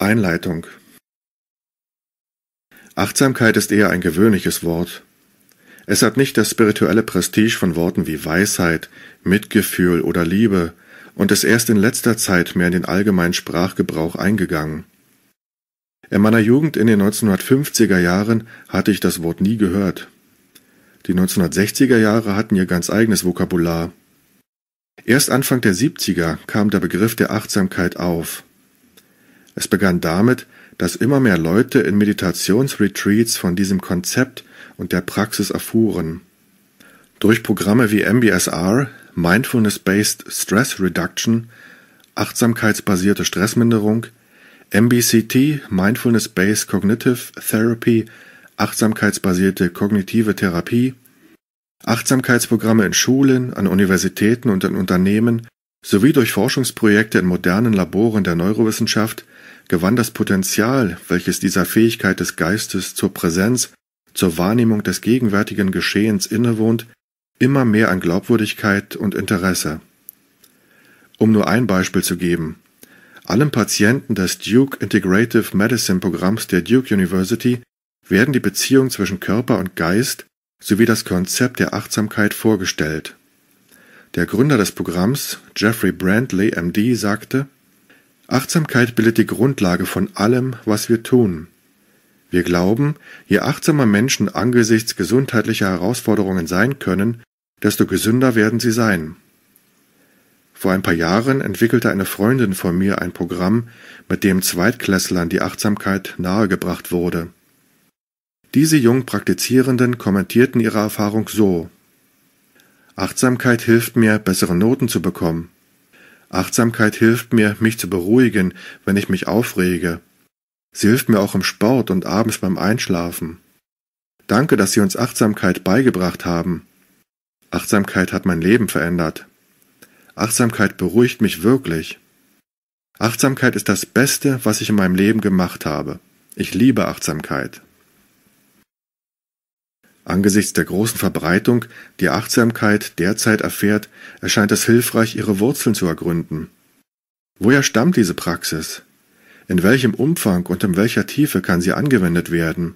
Einleitung Achtsamkeit ist eher ein gewöhnliches Wort. Es hat nicht das spirituelle Prestige von Worten wie Weisheit, Mitgefühl oder Liebe und ist erst in letzter Zeit mehr in den allgemeinen Sprachgebrauch eingegangen. In meiner Jugend in den 1950er Jahren hatte ich das Wort nie gehört. Die 1960er Jahre hatten ihr ganz eigenes Vokabular. Erst Anfang der 70er kam der Begriff der Achtsamkeit auf. Es begann damit, dass immer mehr Leute in Meditationsretreats von diesem Konzept und der Praxis erfuhren. Durch Programme wie MBSR, Mindfulness-Based Stress Reduction, achtsamkeitsbasierte Stressminderung, MBCT, Mindfulness-Based Cognitive Therapy, achtsamkeitsbasierte kognitive Therapie, Achtsamkeitsprogramme in Schulen, an Universitäten und in Unternehmen sowie durch Forschungsprojekte in modernen Laboren der Neurowissenschaft gewann das Potenzial, welches dieser Fähigkeit des Geistes zur Präsenz, zur Wahrnehmung des gegenwärtigen Geschehens innewohnt, immer mehr an Glaubwürdigkeit und Interesse. Um nur ein Beispiel zu geben, allen Patienten des Duke Integrative Medicine Programms der Duke University werden die Beziehung zwischen Körper und Geist sowie das Konzept der Achtsamkeit vorgestellt. Der Gründer des Programms, Jeffrey Brantley, MD, sagte, Achtsamkeit bildet die Grundlage von allem, was wir tun. Wir glauben, je achtsamer Menschen angesichts gesundheitlicher Herausforderungen sein können, desto gesünder werden sie sein. Vor ein paar Jahren entwickelte eine Freundin von mir ein Programm, mit dem Zweitklässlern die Achtsamkeit nahegebracht wurde. Diese jung Praktizierenden kommentierten ihre Erfahrung so Achtsamkeit hilft mir, bessere Noten zu bekommen. Achtsamkeit hilft mir, mich zu beruhigen, wenn ich mich aufrege. Sie hilft mir auch im Sport und abends beim Einschlafen. Danke, dass Sie uns Achtsamkeit beigebracht haben. Achtsamkeit hat mein Leben verändert. Achtsamkeit beruhigt mich wirklich. Achtsamkeit ist das Beste, was ich in meinem Leben gemacht habe. Ich liebe Achtsamkeit. Angesichts der großen Verbreitung, die Achtsamkeit derzeit erfährt, erscheint es hilfreich, ihre Wurzeln zu ergründen. Woher stammt diese Praxis? In welchem Umfang und in welcher Tiefe kann sie angewendet werden?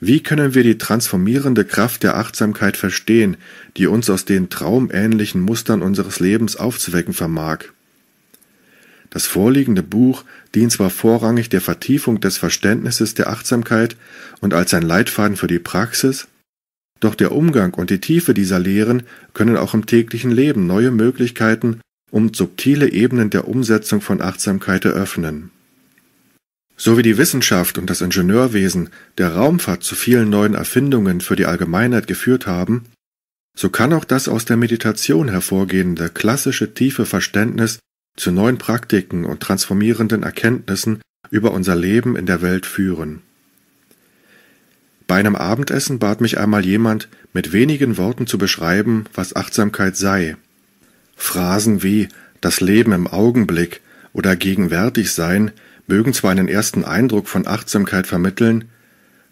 Wie können wir die transformierende Kraft der Achtsamkeit verstehen, die uns aus den traumähnlichen Mustern unseres Lebens aufzuwecken vermag? Das vorliegende Buch dient zwar vorrangig der Vertiefung des Verständnisses der Achtsamkeit und als ein Leitfaden für die Praxis, doch der Umgang und die Tiefe dieser Lehren können auch im täglichen Leben neue Möglichkeiten und subtile Ebenen der Umsetzung von Achtsamkeit eröffnen. So wie die Wissenschaft und das Ingenieurwesen der Raumfahrt zu vielen neuen Erfindungen für die Allgemeinheit geführt haben, so kann auch das aus der Meditation hervorgehende klassische tiefe Verständnis zu neuen Praktiken und transformierenden Erkenntnissen über unser Leben in der Welt führen. Bei einem Abendessen bat mich einmal jemand, mit wenigen Worten zu beschreiben, was Achtsamkeit sei. Phrasen wie das Leben im Augenblick oder gegenwärtig sein mögen zwar einen ersten Eindruck von Achtsamkeit vermitteln,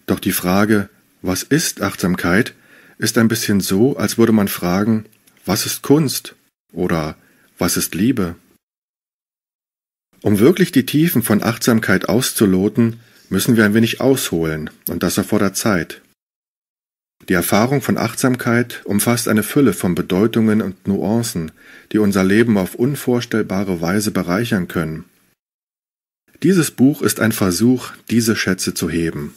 doch die Frage, was ist Achtsamkeit, ist ein bisschen so, als würde man fragen, was ist Kunst oder was ist Liebe? Um wirklich die Tiefen von Achtsamkeit auszuloten, müssen wir ein wenig ausholen, und das erfordert Zeit. Die Erfahrung von Achtsamkeit umfasst eine Fülle von Bedeutungen und Nuancen, die unser Leben auf unvorstellbare Weise bereichern können. Dieses Buch ist ein Versuch, diese Schätze zu heben.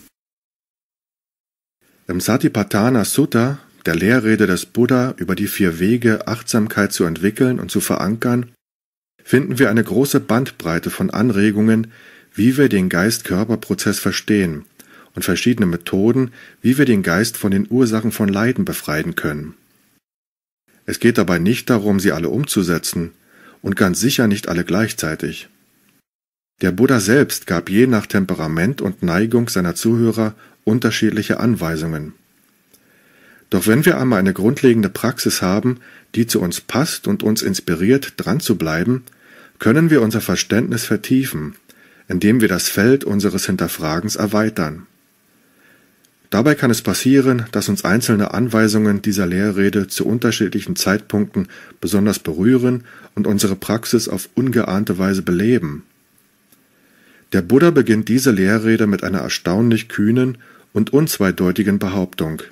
Im Satipatthana Sutta, der Lehrrede des Buddha über die vier Wege, Achtsamkeit zu entwickeln und zu verankern, finden wir eine große Bandbreite von Anregungen, wie wir den Geist-Körper-Prozess verstehen und verschiedene Methoden, wie wir den Geist von den Ursachen von Leiden befreien können. Es geht dabei nicht darum, sie alle umzusetzen und ganz sicher nicht alle gleichzeitig. Der Buddha selbst gab je nach Temperament und Neigung seiner Zuhörer unterschiedliche Anweisungen. Doch wenn wir einmal eine grundlegende Praxis haben, die zu uns passt und uns inspiriert, dran zu bleiben, können wir unser Verständnis vertiefen, indem wir das Feld unseres Hinterfragens erweitern. Dabei kann es passieren, dass uns einzelne Anweisungen dieser Lehrrede zu unterschiedlichen Zeitpunkten besonders berühren und unsere Praxis auf ungeahnte Weise beleben. Der Buddha beginnt diese Lehrrede mit einer erstaunlich kühnen und unzweideutigen Behauptung.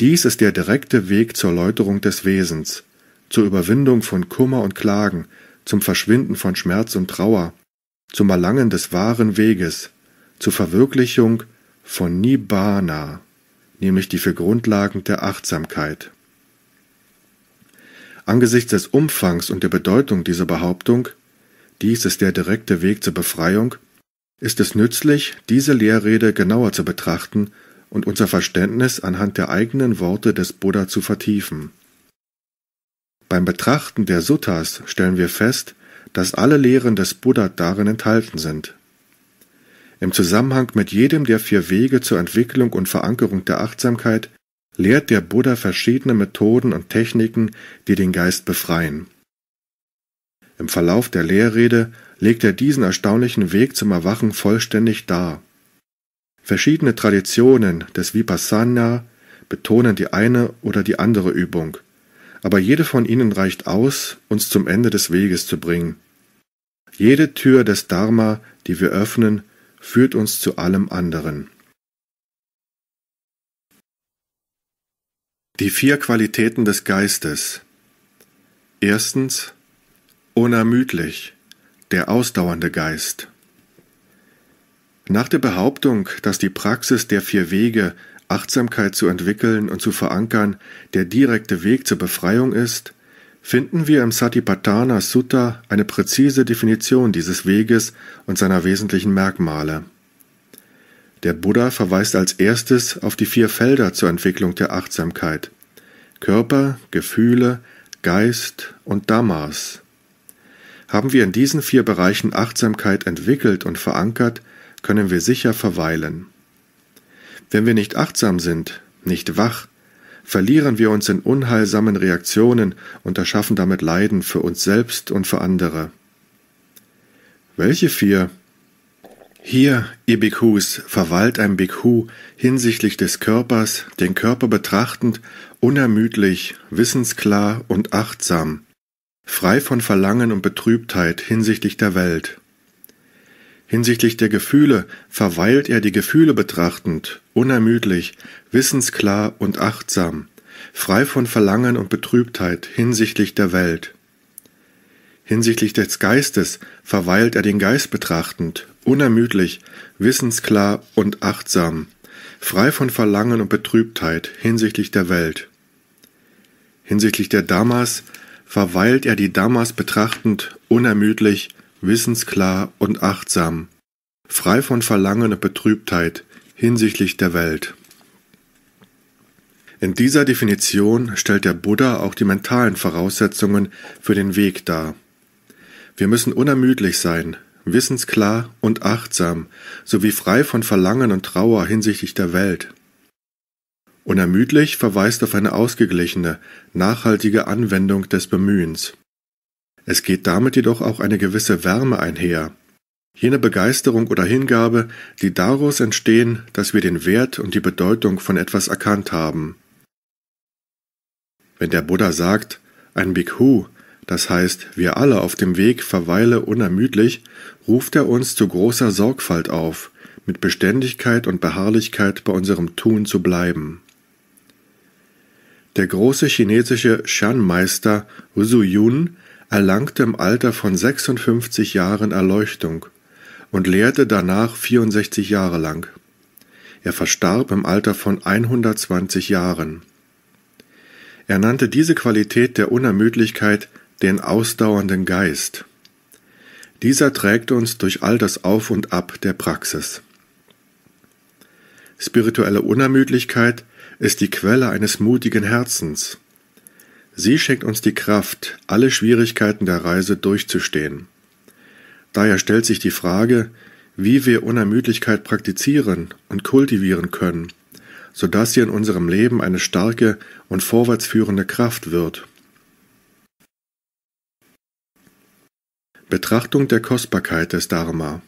Dies ist der direkte Weg zur Läuterung des Wesens, zur Überwindung von Kummer und Klagen, zum Verschwinden von Schmerz und Trauer, zum Erlangen des wahren Weges, zur Verwirklichung von Nibbana, nämlich die vier Grundlagen der Achtsamkeit. Angesichts des Umfangs und der Bedeutung dieser Behauptung, dies ist der direkte Weg zur Befreiung, ist es nützlich, diese Lehrrede genauer zu betrachten und unser Verständnis anhand der eigenen Worte des Buddha zu vertiefen. Beim Betrachten der Suttas stellen wir fest, dass alle Lehren des Buddha darin enthalten sind. Im Zusammenhang mit jedem der vier Wege zur Entwicklung und Verankerung der Achtsamkeit lehrt der Buddha verschiedene Methoden und Techniken, die den Geist befreien. Im Verlauf der Lehrrede legt er diesen erstaunlichen Weg zum Erwachen vollständig dar. Verschiedene Traditionen des Vipassana betonen die eine oder die andere Übung, aber jede von ihnen reicht aus, uns zum Ende des Weges zu bringen. Jede Tür des Dharma, die wir öffnen, führt uns zu allem anderen. Die vier Qualitäten des Geistes. Erstens unermüdlich, der ausdauernde Geist. Nach der Behauptung, dass die Praxis der vier Wege Achtsamkeit zu entwickeln und zu verankern der direkte Weg zur Befreiung ist, finden wir im Satipatthana Sutta eine präzise Definition dieses Weges und seiner wesentlichen Merkmale. Der Buddha verweist als erstes auf die vier Felder zur Entwicklung der Achtsamkeit Körper, Gefühle, Geist und Dhammas. Haben wir in diesen vier Bereichen Achtsamkeit entwickelt und verankert, können wir sicher verweilen. Wenn wir nicht achtsam sind, nicht wach, verlieren wir uns in unheilsamen Reaktionen und erschaffen damit Leiden für uns selbst und für andere. Welche vier? Hier, ihr Bhikkhus, verweilt ein Bhikkhu hinsichtlich des Körpers, den Körper betrachtend, unermüdlich, wissensklar und achtsam, frei von Verlangen und Betrübtheit hinsichtlich der Welt. Hinsichtlich der Gefühle verweilt er die Gefühle betrachtend, unermüdlich, wissensklar und achtsam, frei von Verlangen und Betrübtheit hinsichtlich der Welt. Hinsichtlich des Geistes verweilt er den Geist betrachtend, unermüdlich, wissensklar und achtsam, frei von Verlangen und Betrübtheit hinsichtlich der Welt. Hinsichtlich der Damas verweilt er die Damas betrachtend, unermüdlich, wissensklar und achtsam, frei von Verlangen und Betrübtheit hinsichtlich der Welt. In dieser Definition stellt der Buddha auch die mentalen Voraussetzungen für den Weg dar. Wir müssen unermüdlich sein, wissensklar und achtsam, sowie frei von Verlangen und Trauer hinsichtlich der Welt. Unermüdlich verweist auf eine ausgeglichene, nachhaltige Anwendung des Bemühens. Es geht damit jedoch auch eine gewisse Wärme einher, jene Begeisterung oder Hingabe, die daraus entstehen, dass wir den Wert und die Bedeutung von etwas erkannt haben. Wenn der Buddha sagt, ein Bhikkhu, das heißt, wir alle auf dem Weg verweile unermüdlich, ruft er uns zu großer Sorgfalt auf, mit Beständigkeit und Beharrlichkeit bei unserem Tun zu bleiben. Der große chinesische Shan-Meister Su Yun erlangte im Alter von 56 Jahren Erleuchtung und lehrte danach 64 Jahre lang. Er verstarb im Alter von 120 Jahren. Er nannte diese Qualität der Unermüdlichkeit den ausdauernden Geist. Dieser trägt uns durch all das Auf und Ab der Praxis. Spirituelle Unermüdlichkeit ist die Quelle eines mutigen Herzens. Sie schenkt uns die Kraft, alle Schwierigkeiten der Reise durchzustehen. Daher stellt sich die Frage, wie wir Unermüdlichkeit praktizieren und kultivieren können, sodass sie in unserem Leben eine starke und vorwärtsführende Kraft wird. Betrachtung der Kostbarkeit des Dharma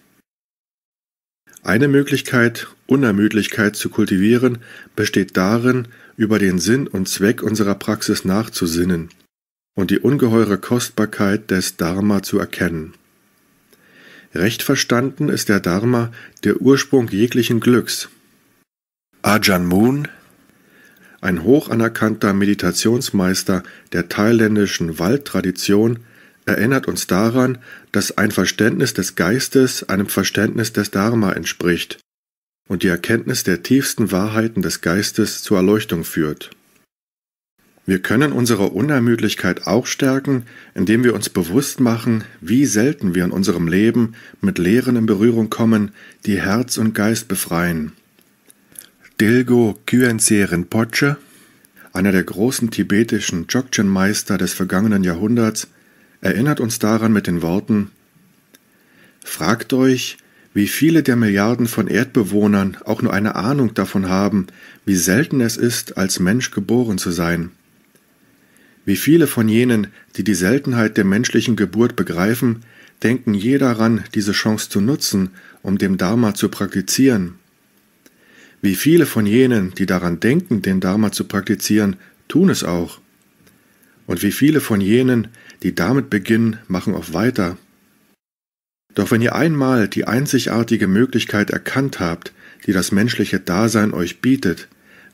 Eine Möglichkeit, Unermüdlichkeit zu kultivieren, besteht darin, über den Sinn und Zweck unserer Praxis nachzusinnen und die ungeheure Kostbarkeit des Dharma zu erkennen. Recht verstanden ist der Dharma der Ursprung jeglichen Glücks. Ajahn Moon, ein hoch anerkannter Meditationsmeister der thailändischen Waldtradition, erinnert uns daran, dass ein Verständnis des Geistes einem Verständnis des Dharma entspricht und die Erkenntnis der tiefsten Wahrheiten des Geistes zur Erleuchtung führt. Wir können unsere Unermüdlichkeit auch stärken, indem wir uns bewusst machen, wie selten wir in unserem Leben mit Lehren in Berührung kommen, die Herz und Geist befreien. Dilgo Kyentse Rinpoche, einer der großen tibetischen Dzogchen-Meister des vergangenen Jahrhunderts, erinnert uns daran mit den Worten Fragt euch, wie viele der Milliarden von Erdbewohnern auch nur eine Ahnung davon haben, wie selten es ist, als Mensch geboren zu sein. Wie viele von jenen, die die Seltenheit der menschlichen Geburt begreifen, denken je daran, diese Chance zu nutzen, um dem Dharma zu praktizieren. Wie viele von jenen, die daran denken, den Dharma zu praktizieren, tun es auch. Und wie viele von jenen, die damit beginnen, machen auch weiter. Doch wenn ihr einmal die einzigartige Möglichkeit erkannt habt, die das menschliche Dasein euch bietet,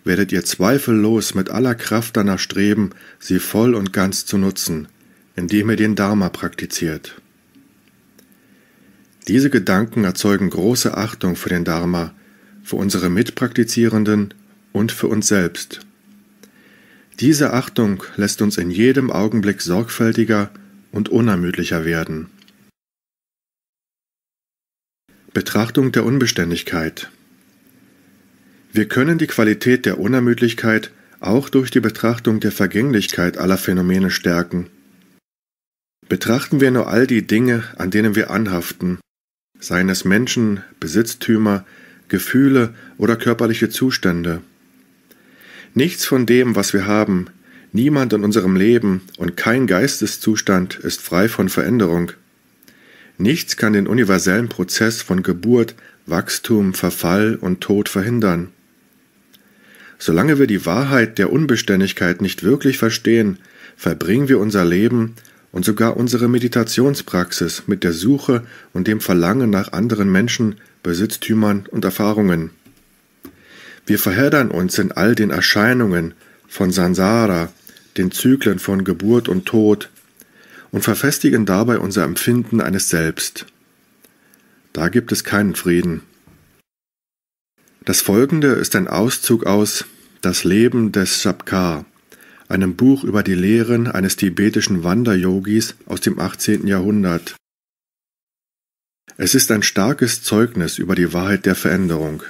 werdet ihr zweifellos mit aller Kraft danach streben, sie voll und ganz zu nutzen, indem ihr den Dharma praktiziert. Diese Gedanken erzeugen große Achtung für den Dharma, für unsere Mitpraktizierenden und für uns selbst. Diese Achtung lässt uns in jedem Augenblick sorgfältiger und unermüdlicher werden. Betrachtung der Unbeständigkeit. Wir können die Qualität der Unermüdlichkeit auch durch die Betrachtung der Vergänglichkeit aller Phänomene stärken. Betrachten wir nur all die Dinge, an denen wir anhaften, seien es Menschen, Besitztümer, Gefühle oder körperliche Zustände. Nichts von dem, was wir haben, niemand in unserem Leben und kein Geisteszustand ist frei von Veränderung. Nichts kann den universellen Prozess von Geburt, Wachstum, Verfall und Tod verhindern. Solange wir die Wahrheit der Unbeständigkeit nicht wirklich verstehen, verbringen wir unser Leben und sogar unsere Meditationspraxis mit der Suche und dem Verlangen nach anderen Menschen, Besitztümern und Erfahrungen. Wir verheddern uns in all den Erscheinungen von Sansara, den Zyklen von Geburt und Tod, und verfestigen dabei unser Empfinden eines Selbst. Da gibt es keinen Frieden. Das folgende ist ein Auszug aus Das Leben des Shabkar, einem Buch über die Lehren eines tibetischen Wanderyogis aus dem 18. Jahrhundert. Es ist ein starkes Zeugnis über die Wahrheit der Veränderung.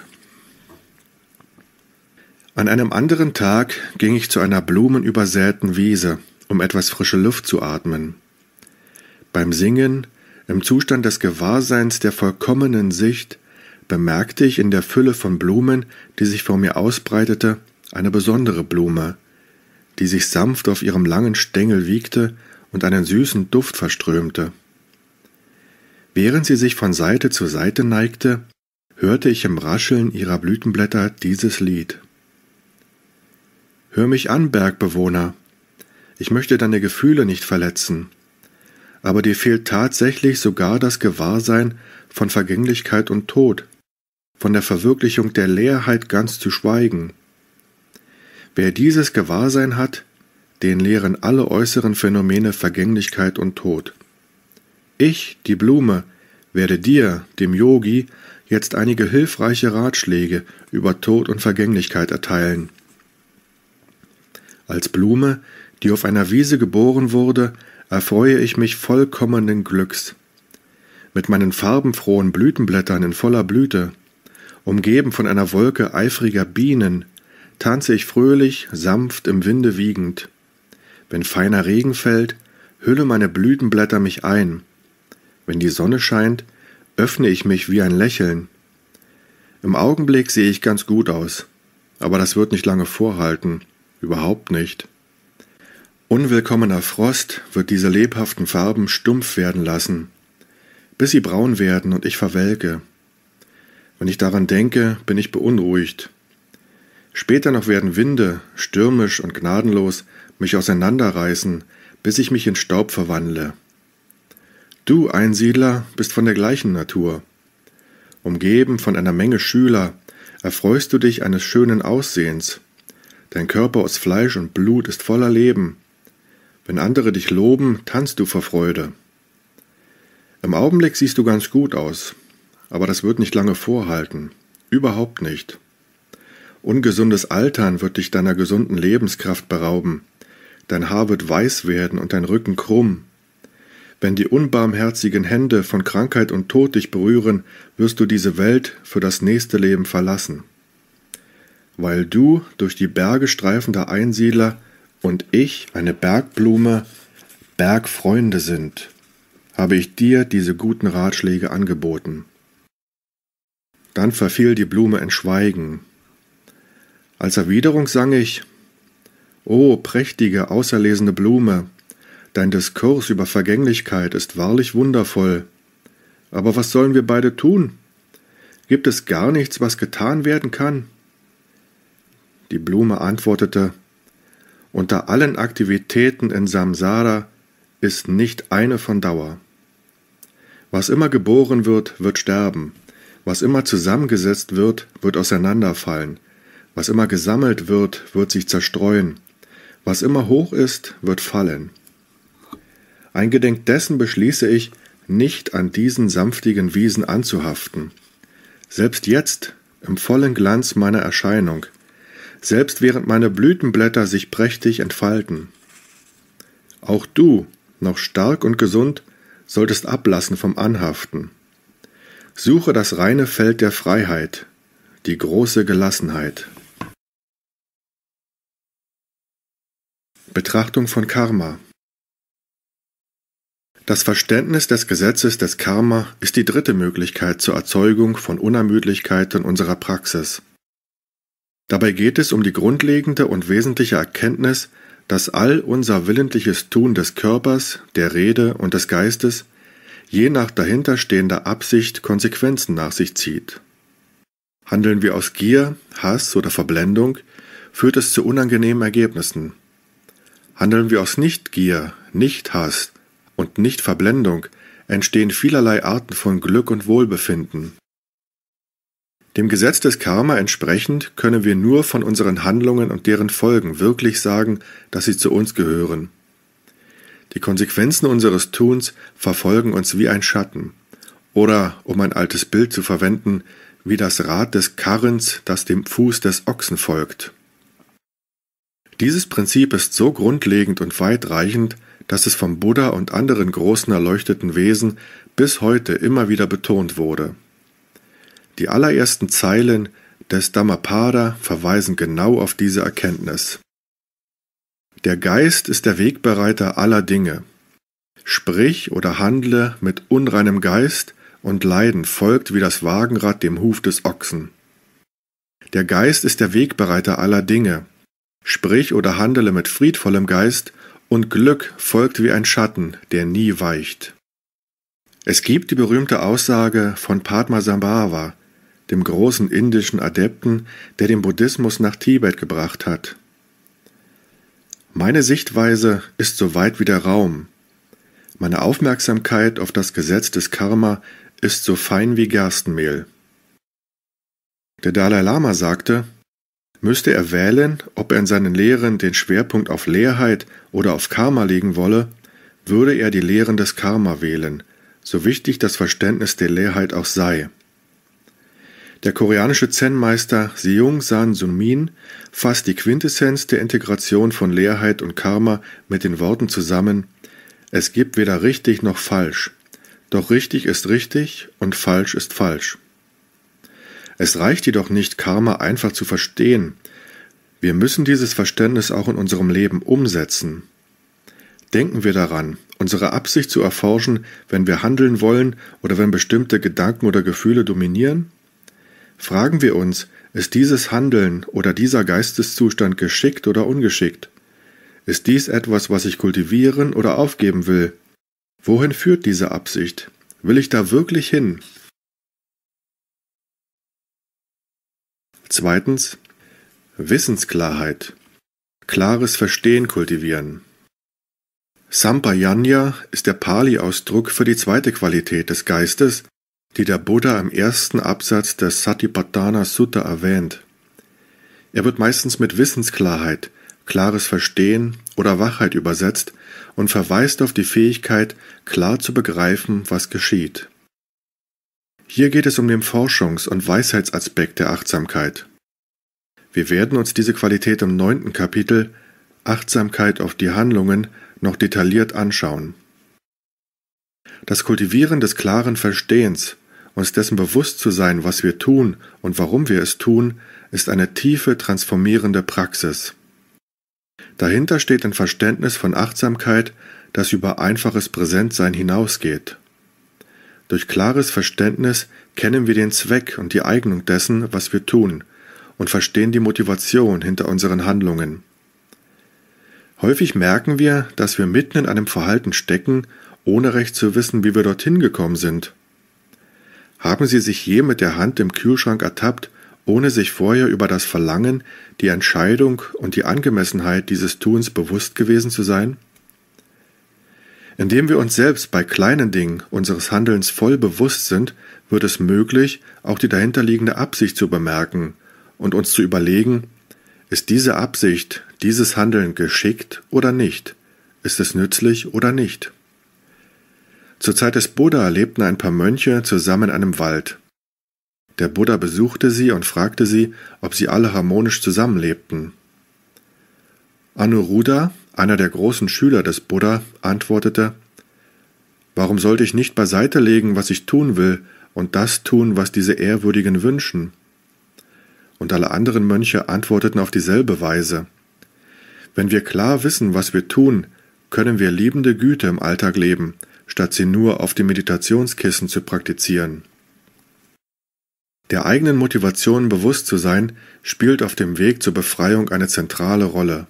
An einem anderen Tag ging ich zu einer blumenübersäten Wiese, um etwas frische Luft zu atmen. Beim Singen, im Zustand des Gewahrseins der vollkommenen Sicht, bemerkte ich in der Fülle von Blumen, die sich vor mir ausbreitete, eine besondere Blume, die sich sanft auf ihrem langen Stängel wiegte und einen süßen Duft verströmte. Während sie sich von Seite zu Seite neigte, hörte ich im Rascheln ihrer Blütenblätter dieses Lied. Hör mich an, Bergbewohner, ich möchte deine Gefühle nicht verletzen, aber dir fehlt tatsächlich sogar das Gewahrsein von Vergänglichkeit und Tod, von der Verwirklichung der Leerheit ganz zu schweigen. Wer dieses Gewahrsein hat, den lehren alle äußeren Phänomene Vergänglichkeit und Tod. Ich, die Blume, werde dir, dem Yogi, jetzt einige hilfreiche Ratschläge über Tod und Vergänglichkeit erteilen. Als Blume, die auf einer Wiese geboren wurde, erfreue ich mich vollkommenen Glücks. Mit meinen farbenfrohen Blütenblättern in voller Blüte, umgeben von einer Wolke eifriger Bienen, tanze ich fröhlich, sanft im Winde wiegend. Wenn feiner Regen fällt, hülle meine Blütenblätter mich ein. Wenn die Sonne scheint, öffne ich mich wie ein Lächeln. Im Augenblick sehe ich ganz gut aus, aber das wird nicht lange vorhalten, überhaupt nicht. Unwillkommener Frost wird diese lebhaften Farben stumpf werden lassen, bis sie braun werden und ich verwelke. Wenn ich daran denke, bin ich beunruhigt. Später noch werden Winde, stürmisch und gnadenlos, mich auseinanderreißen, bis ich mich in Staub verwandle. Du, Einsiedler, bist von der gleichen Natur. Umgeben von einer Menge Schüler, erfreust du dich eines schönen Aussehens. Dein Körper aus Fleisch und Blut ist voller Leben, wenn andere dich loben, tanzt du vor Freude. Im Augenblick siehst du ganz gut aus, aber das wird nicht lange vorhalten. Überhaupt nicht. Ungesundes Altern wird dich deiner gesunden Lebenskraft berauben. Dein Haar wird weiß werden und dein Rücken krumm. Wenn die unbarmherzigen Hände von Krankheit und Tod dich berühren, wirst du diese Welt für das nächste Leben verlassen. Weil du durch die Berge streifender Einsiedler und ich, eine Bergblume, Bergfreunde sind, habe ich dir diese guten Ratschläge angeboten. Dann verfiel die Blume in Schweigen. Als Erwiderung sang ich, O prächtige, auserlesene Blume, dein Diskurs über Vergänglichkeit ist wahrlich wundervoll. Aber was sollen wir beide tun? Gibt es gar nichts, was getan werden kann? Die Blume antwortete, unter allen Aktivitäten in Samsara ist nicht eine von Dauer. Was immer geboren wird, wird sterben. Was immer zusammengesetzt wird, wird auseinanderfallen. Was immer gesammelt wird, wird sich zerstreuen. Was immer hoch ist, wird fallen. Eingedenk dessen beschließe ich, nicht an diesen sanftigen Wiesen anzuhaften. Selbst jetzt, im vollen Glanz meiner Erscheinung, selbst während meine Blütenblätter sich prächtig entfalten. Auch du, noch stark und gesund, solltest ablassen vom Anhaften. Suche das reine Feld der Freiheit, die große Gelassenheit. Betrachtung von Karma Das Verständnis des Gesetzes des Karma ist die dritte Möglichkeit zur Erzeugung von Unermüdlichkeit in unserer Praxis. Dabei geht es um die grundlegende und wesentliche Erkenntnis, dass all unser willentliches Tun des Körpers, der Rede und des Geistes je nach dahinterstehender Absicht Konsequenzen nach sich zieht. Handeln wir aus Gier, Hass oder Verblendung, führt es zu unangenehmen Ergebnissen. Handeln wir aus Nicht-Gier, Nicht-Hass und Nicht-Verblendung, entstehen vielerlei Arten von Glück und Wohlbefinden. Dem Gesetz des Karma entsprechend können wir nur von unseren Handlungen und deren Folgen wirklich sagen, dass sie zu uns gehören. Die Konsequenzen unseres Tuns verfolgen uns wie ein Schatten, oder, um ein altes Bild zu verwenden, wie das Rad des Karrens, das dem Fuß des Ochsen folgt. Dieses Prinzip ist so grundlegend und weitreichend, dass es vom Buddha und anderen großen erleuchteten Wesen bis heute immer wieder betont wurde. Die allerersten Zeilen des Dhammapada verweisen genau auf diese Erkenntnis. Der Geist ist der Wegbereiter aller Dinge. Sprich oder handle mit unreinem Geist, und Leiden folgt wie das Wagenrad dem Huf des Ochsen. Der Geist ist der Wegbereiter aller Dinge. Sprich oder handle mit friedvollem Geist, und Glück folgt wie ein Schatten, der nie weicht. Es gibt die berühmte Aussage von Padmasambhava, dem großen indischen Adepten, der den Buddhismus nach Tibet gebracht hat. Meine Sichtweise ist so weit wie der Raum. Meine Aufmerksamkeit auf das Gesetz des Karma ist so fein wie Gerstenmehl. Der Dalai Lama sagte, müsste er wählen, ob er in seinen Lehren den Schwerpunkt auf Leerheit oder auf Karma legen wolle, würde er die Lehren des Karma wählen, so wichtig das Verständnis der Leerheit auch sei. Der koreanische Zen-Meister Seung San Sunmin fasst die Quintessenz der Integration von Leerheit und Karma mit den Worten zusammen: Es gibt weder richtig noch falsch, doch richtig ist richtig und falsch ist falsch. Es reicht jedoch nicht, Karma einfach zu verstehen. Wir müssen dieses Verständnis auch in unserem Leben umsetzen. Denken wir daran, unsere Absicht zu erforschen, wenn wir handeln wollen oder wenn bestimmte Gedanken oder Gefühle dominieren? Fragen wir uns, ist dieses Handeln oder dieser Geisteszustand geschickt oder ungeschickt? Ist dies etwas, was ich kultivieren oder aufgeben will? Wohin führt diese Absicht? Will ich da wirklich hin? Zweitens Wissensklarheit. Klares Verstehen kultivieren. Sampajanya ist der Pali-Ausdruck für die zweite Qualität des Geistes, die der Buddha im ersten Absatz des Satipatthana Sutta erwähnt. Er wird meistens mit Wissensklarheit, klares Verstehen oder Wachheit übersetzt und verweist auf die Fähigkeit, klar zu begreifen, was geschieht. Hier geht es um den Forschungs- und Weisheitsaspekt der Achtsamkeit. Wir werden uns diese Qualität im neunten Kapitel Achtsamkeit auf die Handlungen noch detailliert anschauen. Das Kultivieren des klaren Verstehens uns dessen bewusst zu sein, was wir tun und warum wir es tun, ist eine tiefe transformierende Praxis. Dahinter steht ein Verständnis von Achtsamkeit, das über einfaches Präsentsein hinausgeht. Durch klares Verständnis kennen wir den Zweck und die Eignung dessen, was wir tun, und verstehen die Motivation hinter unseren Handlungen. Häufig merken wir, dass wir mitten in einem Verhalten stecken, ohne recht zu wissen, wie wir dorthin gekommen sind. Haben Sie sich je mit der Hand im Kühlschrank ertappt, ohne sich vorher über das Verlangen, die Entscheidung und die Angemessenheit dieses Tuns bewusst gewesen zu sein? Indem wir uns selbst bei kleinen Dingen unseres Handelns voll bewusst sind, wird es möglich, auch die dahinterliegende Absicht zu bemerken und uns zu überlegen, ist diese Absicht, dieses Handeln geschickt oder nicht? Ist es nützlich oder nicht? Zur Zeit des Buddha lebten ein paar Mönche zusammen in einem Wald. Der Buddha besuchte sie und fragte sie, ob sie alle harmonisch zusammenlebten. Anuruddha, einer der großen Schüler des Buddha, antwortete Warum sollte ich nicht beiseite legen, was ich tun will, und das tun, was diese Ehrwürdigen wünschen? Und alle anderen Mönche antworteten auf dieselbe Weise. Wenn wir klar wissen, was wir tun, können wir liebende Güte im Alltag leben, statt sie nur auf dem Meditationskissen zu praktizieren. Der eigenen Motivation bewusst zu sein, spielt auf dem Weg zur Befreiung eine zentrale Rolle.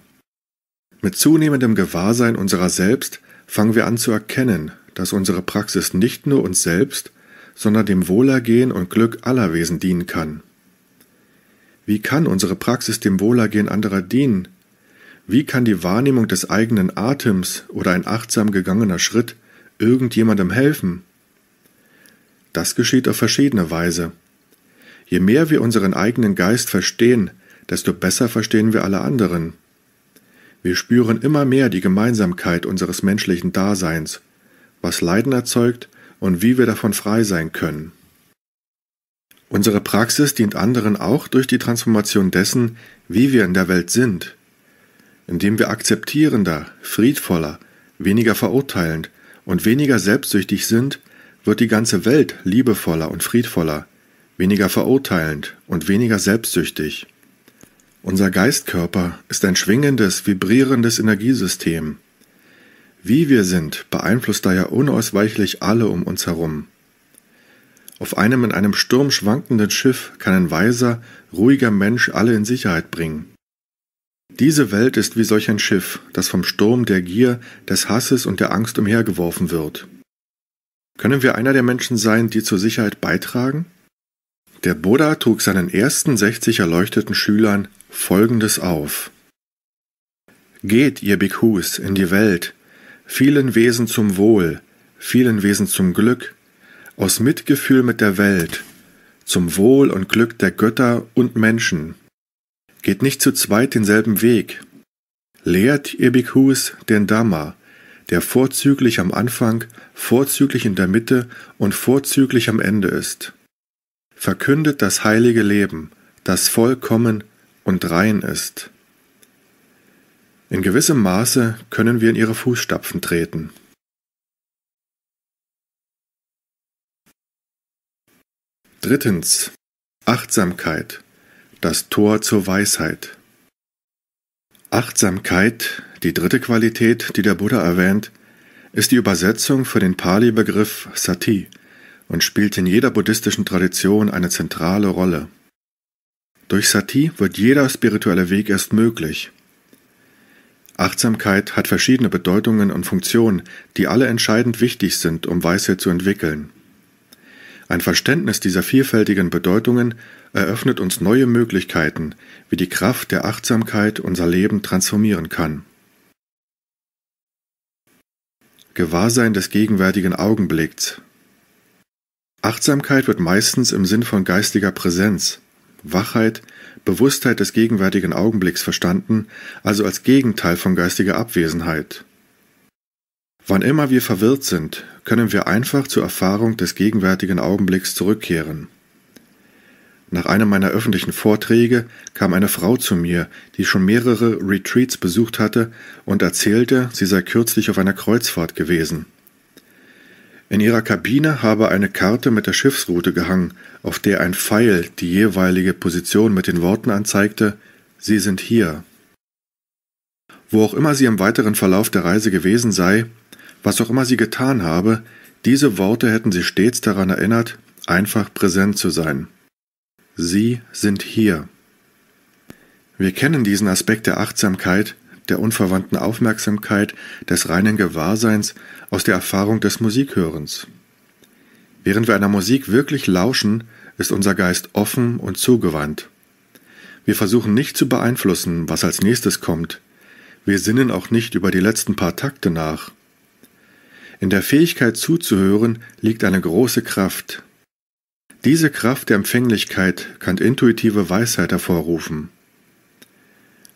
Mit zunehmendem Gewahrsein unserer selbst fangen wir an zu erkennen, dass unsere Praxis nicht nur uns selbst, sondern dem Wohlergehen und Glück aller Wesen dienen kann. Wie kann unsere Praxis dem Wohlergehen anderer dienen? Wie kann die Wahrnehmung des eigenen Atems oder ein achtsam gegangener Schritt irgendjemandem helfen? Das geschieht auf verschiedene Weise. Je mehr wir unseren eigenen Geist verstehen, desto besser verstehen wir alle anderen. Wir spüren immer mehr die Gemeinsamkeit unseres menschlichen Daseins, was Leiden erzeugt und wie wir davon frei sein können. Unsere Praxis dient anderen auch durch die Transformation dessen, wie wir in der Welt sind. Indem wir akzeptierender, friedvoller, weniger verurteilend und weniger selbstsüchtig sind, wird die ganze Welt liebevoller und friedvoller, weniger verurteilend und weniger selbstsüchtig. Unser Geistkörper ist ein schwingendes, vibrierendes Energiesystem. Wie wir sind, beeinflusst daher unausweichlich alle um uns herum. Auf einem in einem Sturm schwankenden Schiff kann ein weiser, ruhiger Mensch alle in Sicherheit bringen. Diese Welt ist wie solch ein Schiff, das vom Sturm der Gier, des Hasses und der Angst umhergeworfen wird. Können wir einer der Menschen sein, die zur Sicherheit beitragen? Der Buddha trug seinen ersten 60 erleuchteten Schülern Folgendes auf. Geht, ihr Bhikkhus, in die Welt, vielen Wesen zum Wohl, vielen Wesen zum Glück, aus Mitgefühl mit der Welt, zum Wohl und Glück der Götter und Menschen, Geht nicht zu zweit denselben Weg. Lehrt ihr Bikus den Dhamma, der vorzüglich am Anfang, vorzüglich in der Mitte und vorzüglich am Ende ist. Verkündet das heilige Leben, das vollkommen und rein ist. In gewissem Maße können wir in ihre Fußstapfen treten. Drittens. Achtsamkeit. Das Tor zur Weisheit. Achtsamkeit, die dritte Qualität, die der Buddha erwähnt, ist die Übersetzung für den Pali-Begriff Sati und spielt in jeder buddhistischen Tradition eine zentrale Rolle. Durch Sati wird jeder spirituelle Weg erst möglich. Achtsamkeit hat verschiedene Bedeutungen und Funktionen, die alle entscheidend wichtig sind, um Weisheit zu entwickeln. Ein Verständnis dieser vielfältigen Bedeutungen eröffnet uns neue Möglichkeiten, wie die Kraft der Achtsamkeit unser Leben transformieren kann. Gewahrsein des gegenwärtigen Augenblicks Achtsamkeit wird meistens im Sinn von geistiger Präsenz, Wachheit, Bewusstheit des gegenwärtigen Augenblicks verstanden, also als Gegenteil von geistiger Abwesenheit. Wann immer wir verwirrt sind, können wir einfach zur Erfahrung des gegenwärtigen Augenblicks zurückkehren. Nach einem meiner öffentlichen Vorträge kam eine Frau zu mir, die schon mehrere Retreats besucht hatte und erzählte, sie sei kürzlich auf einer Kreuzfahrt gewesen. In ihrer Kabine habe eine Karte mit der Schiffsroute gehangen, auf der ein Pfeil die jeweilige Position mit den Worten anzeigte Sie sind hier. Wo auch immer sie im weiteren Verlauf der Reise gewesen sei, was auch immer sie getan habe, diese Worte hätten sie stets daran erinnert, einfach präsent zu sein. Sie sind hier. Wir kennen diesen Aspekt der Achtsamkeit, der unverwandten Aufmerksamkeit, des reinen Gewahrseins aus der Erfahrung des Musikhörens. Während wir einer Musik wirklich lauschen, ist unser Geist offen und zugewandt. Wir versuchen nicht zu beeinflussen, was als nächstes kommt. Wir sinnen auch nicht über die letzten paar Takte nach. In der Fähigkeit zuzuhören liegt eine große Kraft. Diese Kraft der Empfänglichkeit kann intuitive Weisheit hervorrufen.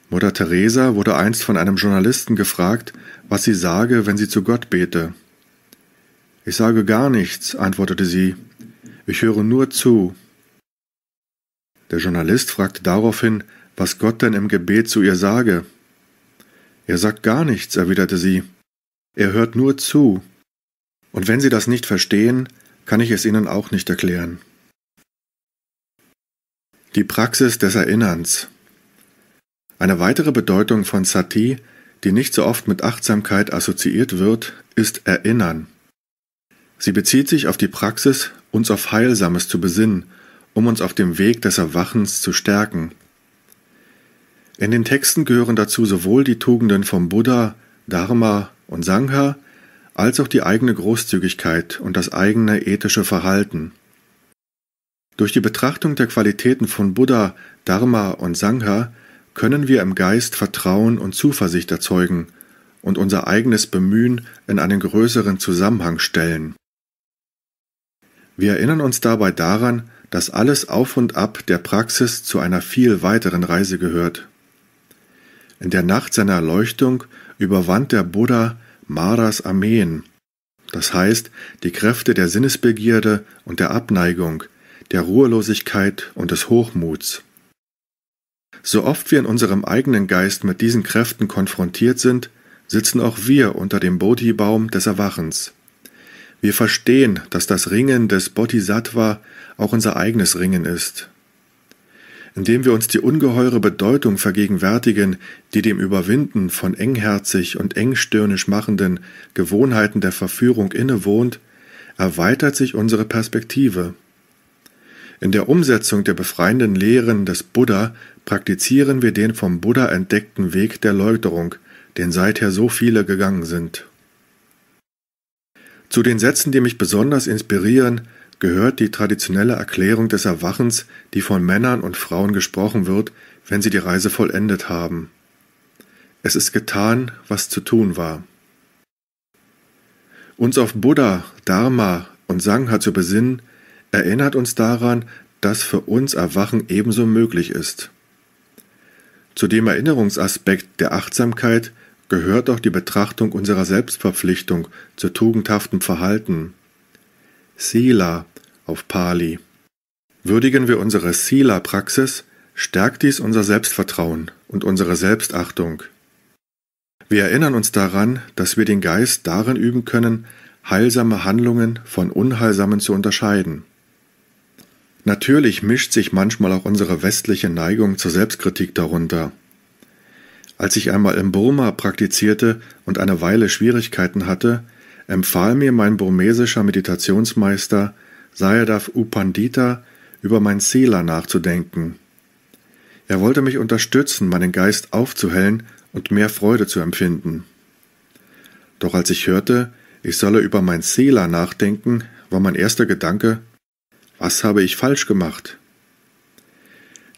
Mutter Teresa wurde einst von einem Journalisten gefragt, was sie sage, wenn sie zu Gott bete. Ich sage gar nichts, antwortete sie. Ich höre nur zu. Der Journalist fragte daraufhin, was Gott denn im Gebet zu ihr sage. Er sagt gar nichts, erwiderte sie. Er hört nur zu. Und wenn Sie das nicht verstehen, kann ich es Ihnen auch nicht erklären. Die Praxis des Erinnerns. Eine weitere Bedeutung von Sati, die nicht so oft mit Achtsamkeit assoziiert wird, ist Erinnern. Sie bezieht sich auf die Praxis, uns auf Heilsames zu besinnen, um uns auf dem Weg des Erwachens zu stärken. In den Texten gehören dazu sowohl die Tugenden vom Buddha, Dharma und Sangha, als auch die eigene Großzügigkeit und das eigene ethische Verhalten. Durch die Betrachtung der Qualitäten von Buddha, Dharma und Sangha können wir im Geist Vertrauen und Zuversicht erzeugen und unser eigenes Bemühen in einen größeren Zusammenhang stellen. Wir erinnern uns dabei daran, dass alles Auf und Ab der Praxis zu einer viel weiteren Reise gehört. In der Nacht seiner Erleuchtung überwand der Buddha Maras Armeen, das heißt die Kräfte der Sinnesbegierde und der Abneigung, der Ruhelosigkeit und des Hochmuts. So oft wir in unserem eigenen Geist mit diesen Kräften konfrontiert sind, sitzen auch wir unter dem Bodhi-Baum des Erwachens. Wir verstehen, dass das Ringen des Bodhisattva auch unser eigenes Ringen ist indem wir uns die ungeheure Bedeutung vergegenwärtigen, die dem Überwinden von engherzig und engstirnisch machenden Gewohnheiten der Verführung innewohnt, erweitert sich unsere Perspektive. In der Umsetzung der befreienden Lehren des Buddha praktizieren wir den vom Buddha entdeckten Weg der Läuterung, den seither so viele gegangen sind. Zu den Sätzen, die mich besonders inspirieren, gehört die traditionelle Erklärung des Erwachens, die von Männern und Frauen gesprochen wird, wenn sie die Reise vollendet haben. Es ist getan, was zu tun war. Uns auf Buddha, Dharma und Sangha zu besinnen, erinnert uns daran, dass für uns Erwachen ebenso möglich ist. Zu dem Erinnerungsaspekt der Achtsamkeit gehört auch die Betrachtung unserer Selbstverpflichtung zu tugendhaftem Verhalten. Sila auf Pali. Würdigen wir unsere Sila-Praxis, stärkt dies unser Selbstvertrauen und unsere Selbstachtung. Wir erinnern uns daran, dass wir den Geist darin üben können, heilsame Handlungen von unheilsamen zu unterscheiden. Natürlich mischt sich manchmal auch unsere westliche Neigung zur Selbstkritik darunter. Als ich einmal im Burma praktizierte und eine Weile Schwierigkeiten hatte, empfahl mir mein burmesischer Meditationsmeister Sayadaw Upandita, über mein Sela nachzudenken. Er wollte mich unterstützen, meinen Geist aufzuhellen und mehr Freude zu empfinden. Doch als ich hörte, ich solle über mein Sela nachdenken, war mein erster Gedanke, was habe ich falsch gemacht?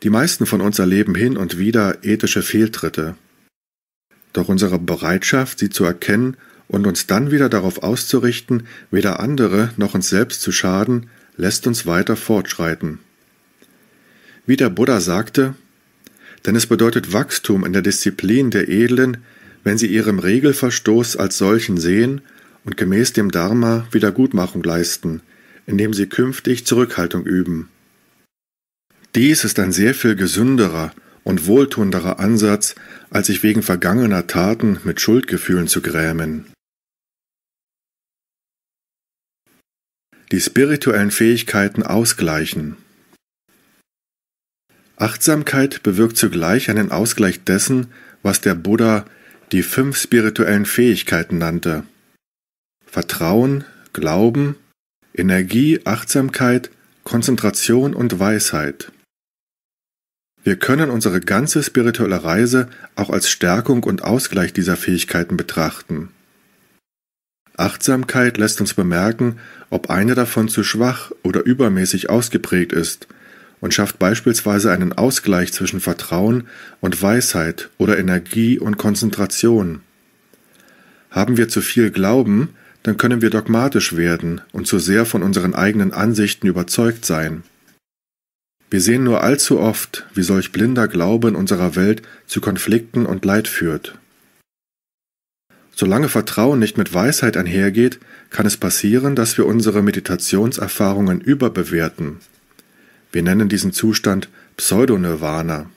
Die meisten von uns erleben hin und wieder ethische Fehltritte. Doch unsere Bereitschaft, sie zu erkennen und uns dann wieder darauf auszurichten, weder andere noch uns selbst zu schaden, lässt uns weiter fortschreiten. Wie der Buddha sagte, denn es bedeutet Wachstum in der Disziplin der Edlen, wenn sie ihrem Regelverstoß als solchen sehen und gemäß dem Dharma Wiedergutmachung leisten, indem sie künftig Zurückhaltung üben. Dies ist ein sehr viel gesünderer und wohltuenderer Ansatz, als sich wegen vergangener Taten mit Schuldgefühlen zu grämen. die spirituellen Fähigkeiten ausgleichen. Achtsamkeit bewirkt zugleich einen Ausgleich dessen, was der Buddha die fünf spirituellen Fähigkeiten nannte. Vertrauen, Glauben, Energie, Achtsamkeit, Konzentration und Weisheit. Wir können unsere ganze spirituelle Reise auch als Stärkung und Ausgleich dieser Fähigkeiten betrachten. Achtsamkeit lässt uns bemerken, ob eine davon zu schwach oder übermäßig ausgeprägt ist und schafft beispielsweise einen Ausgleich zwischen Vertrauen und Weisheit oder Energie und Konzentration. Haben wir zu viel Glauben, dann können wir dogmatisch werden und zu sehr von unseren eigenen Ansichten überzeugt sein. Wir sehen nur allzu oft, wie solch blinder Glaube in unserer Welt zu Konflikten und Leid führt. Solange Vertrauen nicht mit Weisheit einhergeht, kann es passieren, dass wir unsere Meditationserfahrungen überbewerten. Wir nennen diesen Zustand Pseudonirvana.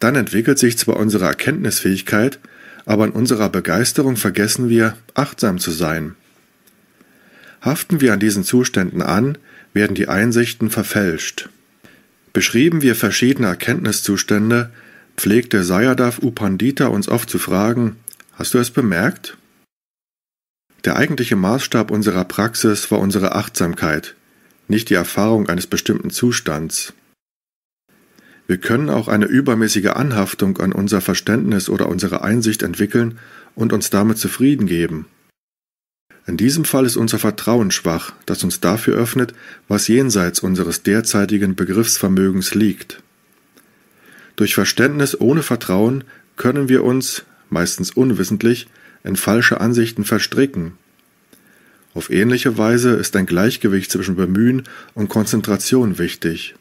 Dann entwickelt sich zwar unsere Erkenntnisfähigkeit, aber in unserer Begeisterung vergessen wir, achtsam zu sein. Haften wir an diesen Zuständen an, werden die Einsichten verfälscht. Beschrieben wir verschiedene Erkenntniszustände, pflegte Sayadaw Upandita uns oft zu fragen, Hast du es bemerkt? Der eigentliche Maßstab unserer Praxis war unsere Achtsamkeit, nicht die Erfahrung eines bestimmten Zustands. Wir können auch eine übermäßige Anhaftung an unser Verständnis oder unsere Einsicht entwickeln und uns damit zufrieden geben. In diesem Fall ist unser Vertrauen schwach, das uns dafür öffnet, was jenseits unseres derzeitigen Begriffsvermögens liegt. Durch Verständnis ohne Vertrauen können wir uns, meistens unwissentlich, in falsche Ansichten verstricken. Auf ähnliche Weise ist ein Gleichgewicht zwischen Bemühen und Konzentration wichtig.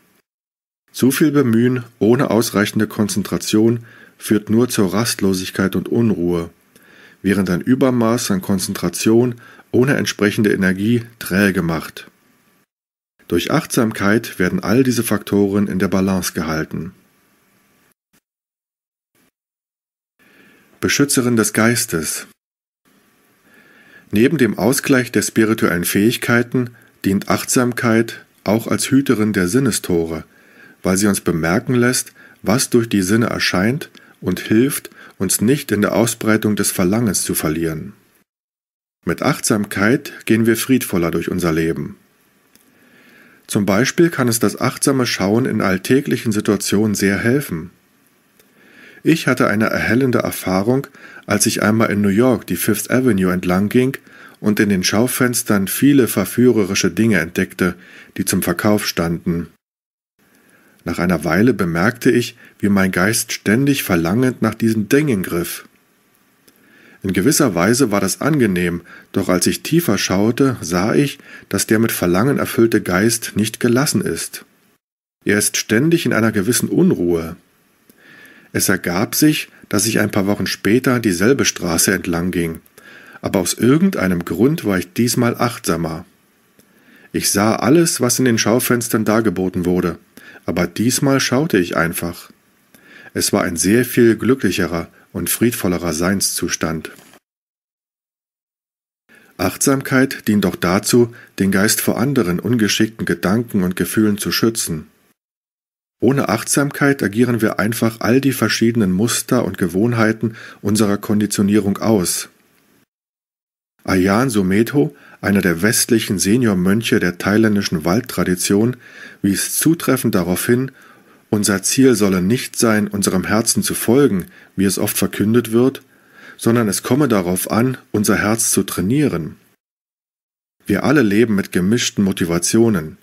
Zu viel Bemühen ohne ausreichende Konzentration führt nur zur Rastlosigkeit und Unruhe, während ein Übermaß an Konzentration ohne entsprechende Energie träge macht. Durch Achtsamkeit werden all diese Faktoren in der Balance gehalten. Beschützerin des Geistes. Neben dem Ausgleich der spirituellen Fähigkeiten dient Achtsamkeit auch als Hüterin der Sinnestore, weil sie uns bemerken lässt, was durch die Sinne erscheint und hilft, uns nicht in der Ausbreitung des Verlangens zu verlieren. Mit Achtsamkeit gehen wir friedvoller durch unser Leben. Zum Beispiel kann es das achtsame Schauen in alltäglichen Situationen sehr helfen. Ich hatte eine erhellende Erfahrung, als ich einmal in New York die Fifth Avenue entlang ging und in den Schaufenstern viele verführerische Dinge entdeckte, die zum Verkauf standen. Nach einer Weile bemerkte ich, wie mein Geist ständig verlangend nach diesen Dingen griff. In gewisser Weise war das angenehm, doch als ich tiefer schaute, sah ich, dass der mit Verlangen erfüllte Geist nicht gelassen ist. Er ist ständig in einer gewissen Unruhe. Es ergab sich, dass ich ein paar Wochen später dieselbe Straße entlang ging, aber aus irgendeinem Grund war ich diesmal achtsamer. Ich sah alles, was in den Schaufenstern dargeboten wurde, aber diesmal schaute ich einfach. Es war ein sehr viel glücklicherer und friedvollerer Seinszustand. Achtsamkeit dient auch dazu, den Geist vor anderen ungeschickten Gedanken und Gefühlen zu schützen. Ohne Achtsamkeit agieren wir einfach all die verschiedenen Muster und Gewohnheiten unserer Konditionierung aus. Ayan Sumedho, einer der westlichen Seniormönche der thailändischen Waldtradition, wies zutreffend darauf hin, unser Ziel solle nicht sein, unserem Herzen zu folgen, wie es oft verkündet wird, sondern es komme darauf an, unser Herz zu trainieren. Wir alle leben mit gemischten Motivationen.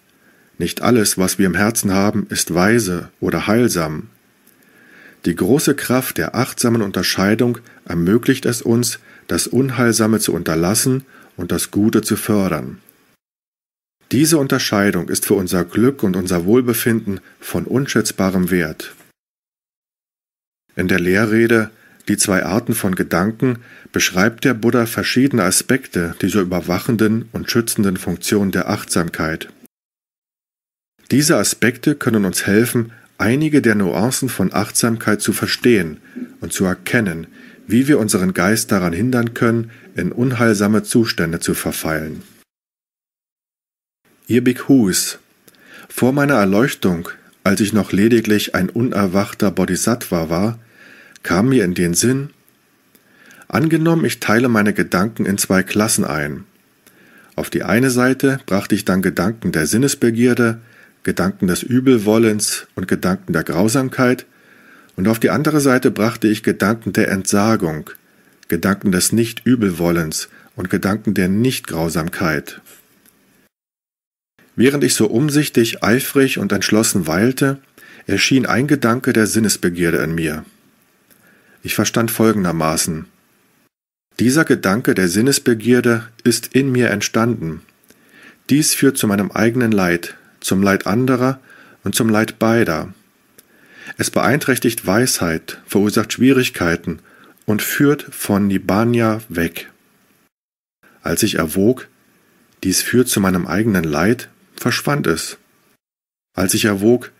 Nicht alles, was wir im Herzen haben, ist weise oder heilsam. Die große Kraft der achtsamen Unterscheidung ermöglicht es uns, das Unheilsame zu unterlassen und das Gute zu fördern. Diese Unterscheidung ist für unser Glück und unser Wohlbefinden von unschätzbarem Wert. In der Lehrrede Die zwei Arten von Gedanken beschreibt der Buddha verschiedene Aspekte dieser überwachenden und schützenden Funktion der Achtsamkeit. Diese Aspekte können uns helfen, einige der Nuancen von Achtsamkeit zu verstehen und zu erkennen, wie wir unseren Geist daran hindern können, in unheilsame Zustände zu verfallen. Irbik Hus Vor meiner Erleuchtung, als ich noch lediglich ein unerwachter Bodhisattva war, kam mir in den Sinn, angenommen ich teile meine Gedanken in zwei Klassen ein. Auf die eine Seite brachte ich dann Gedanken der Sinnesbegierde, Gedanken des Übelwollens und Gedanken der Grausamkeit, und auf die andere Seite brachte ich Gedanken der Entsagung, Gedanken des Nicht-Übelwollens und Gedanken der Nicht-Grausamkeit. Während ich so umsichtig, eifrig und entschlossen weilte, erschien ein Gedanke der Sinnesbegierde in mir. Ich verstand folgendermaßen Dieser Gedanke der Sinnesbegierde ist in mir entstanden. Dies führt zu meinem eigenen Leid, zum Leid anderer und zum Leid beider. Es beeinträchtigt Weisheit, verursacht Schwierigkeiten und führt von Nibbana weg. Als ich erwog, dies führt zu meinem eigenen Leid, verschwand es. Als ich erwog,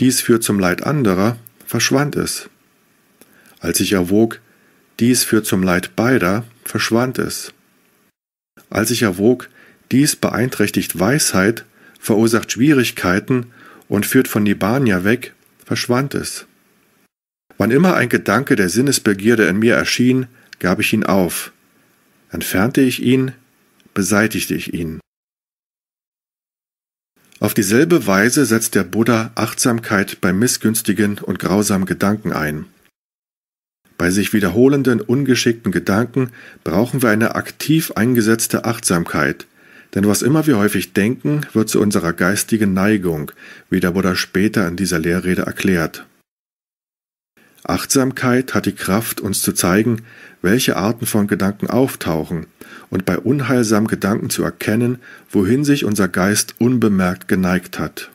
dies führt zum Leid anderer, verschwand es. Als ich erwog, dies führt zum Leid beider, verschwand es. Als ich erwog, dies beeinträchtigt Weisheit, verursacht Schwierigkeiten und führt von Nibbana weg, verschwand es. Wann immer ein Gedanke der Sinnesbegierde in mir erschien, gab ich ihn auf. Entfernte ich ihn, beseitigte ich ihn. Auf dieselbe Weise setzt der Buddha Achtsamkeit bei missgünstigen und grausamen Gedanken ein. Bei sich wiederholenden, ungeschickten Gedanken brauchen wir eine aktiv eingesetzte Achtsamkeit, denn was immer wir häufig denken, wird zu unserer geistigen Neigung, wie der Buddha später in dieser Lehrrede erklärt. Achtsamkeit hat die Kraft, uns zu zeigen, welche Arten von Gedanken auftauchen und bei unheilsamen Gedanken zu erkennen, wohin sich unser Geist unbemerkt geneigt hat.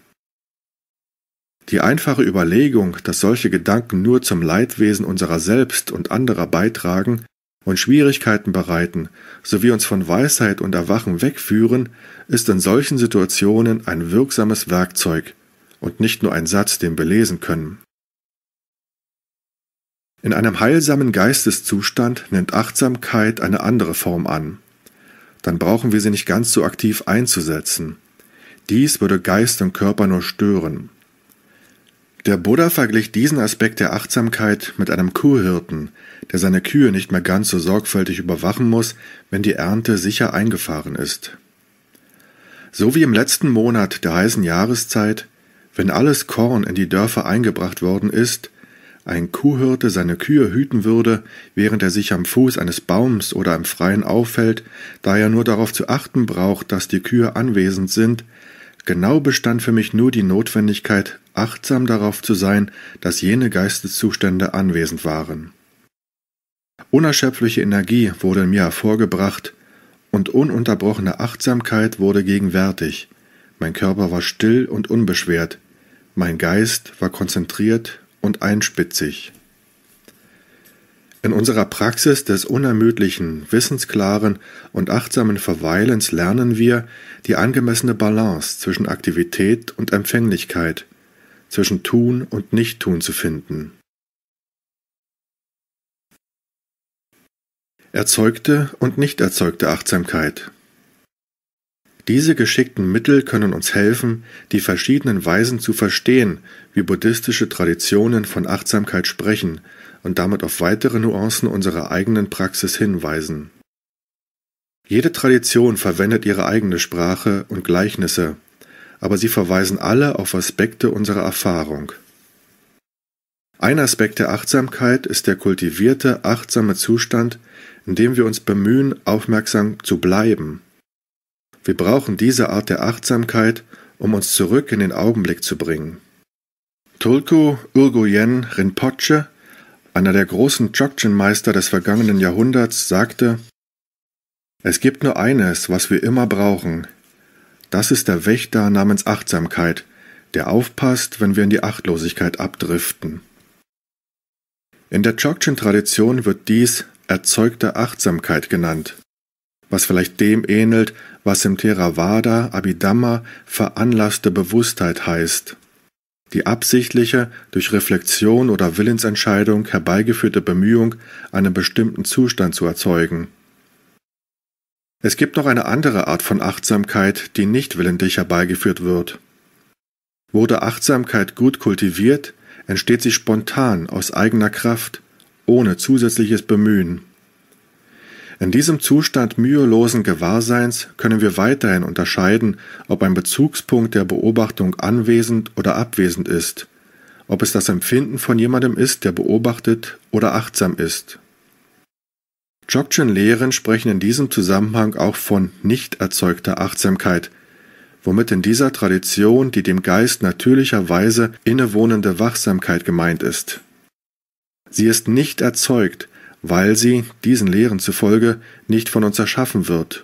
Die einfache Überlegung, dass solche Gedanken nur zum Leidwesen unserer selbst und anderer beitragen, und Schwierigkeiten bereiten sowie uns von Weisheit und Erwachen wegführen, ist in solchen Situationen ein wirksames Werkzeug und nicht nur ein Satz, den wir lesen können. In einem heilsamen Geisteszustand nimmt Achtsamkeit eine andere Form an. Dann brauchen wir sie nicht ganz so aktiv einzusetzen. Dies würde Geist und Körper nur stören. Der Buddha verglich diesen Aspekt der Achtsamkeit mit einem Kuhhirten, der seine Kühe nicht mehr ganz so sorgfältig überwachen muss, wenn die Ernte sicher eingefahren ist. So wie im letzten Monat der heißen Jahreszeit, wenn alles Korn in die Dörfer eingebracht worden ist, ein Kuhhirte seine Kühe hüten würde, während er sich am Fuß eines Baums oder im Freien aufhält, da er nur darauf zu achten braucht, dass die Kühe anwesend sind, genau bestand für mich nur die Notwendigkeit, achtsam darauf zu sein, dass jene Geisteszustände anwesend waren. Unerschöpfliche Energie wurde in mir hervorgebracht und ununterbrochene Achtsamkeit wurde gegenwärtig. Mein Körper war still und unbeschwert, mein Geist war konzentriert und einspitzig. In unserer Praxis des unermüdlichen, wissensklaren und achtsamen Verweilens lernen wir die angemessene Balance zwischen Aktivität und Empfänglichkeit, zwischen Tun und Nichttun zu finden. Erzeugte und nicht erzeugte Achtsamkeit. Diese geschickten Mittel können uns helfen, die verschiedenen Weisen zu verstehen, wie buddhistische Traditionen von Achtsamkeit sprechen und damit auf weitere Nuancen unserer eigenen Praxis hinweisen. Jede Tradition verwendet ihre eigene Sprache und Gleichnisse, aber sie verweisen alle auf Aspekte unserer Erfahrung. Ein Aspekt der Achtsamkeit ist der kultivierte, achtsame Zustand indem wir uns bemühen, aufmerksam zu bleiben. Wir brauchen diese Art der Achtsamkeit, um uns zurück in den Augenblick zu bringen. Tulku Urgoyen Rinpoche, einer der großen Dzogchen-Meister des vergangenen Jahrhunderts, sagte, es gibt nur eines, was wir immer brauchen. Das ist der Wächter namens Achtsamkeit, der aufpasst, wenn wir in die Achtlosigkeit abdriften. In der Dzogchen-Tradition wird dies erzeugte Achtsamkeit genannt, was vielleicht dem ähnelt, was im Theravada Abhidhamma veranlasste Bewusstheit heißt. Die absichtliche, durch Reflexion oder Willensentscheidung herbeigeführte Bemühung, einen bestimmten Zustand zu erzeugen. Es gibt noch eine andere Art von Achtsamkeit, die nicht willentlich herbeigeführt wird. Wurde Achtsamkeit gut kultiviert, entsteht sie spontan aus eigener Kraft, ohne zusätzliches Bemühen. In diesem Zustand mühelosen Gewahrseins können wir weiterhin unterscheiden, ob ein Bezugspunkt der Beobachtung anwesend oder abwesend ist, ob es das Empfinden von jemandem ist, der beobachtet oder achtsam ist. Dzogchen-Lehren sprechen in diesem Zusammenhang auch von nicht erzeugter Achtsamkeit, womit in dieser Tradition die dem Geist natürlicherweise innewohnende Wachsamkeit gemeint ist Sie ist nicht erzeugt, weil sie, diesen Lehren zufolge, nicht von uns erschaffen wird.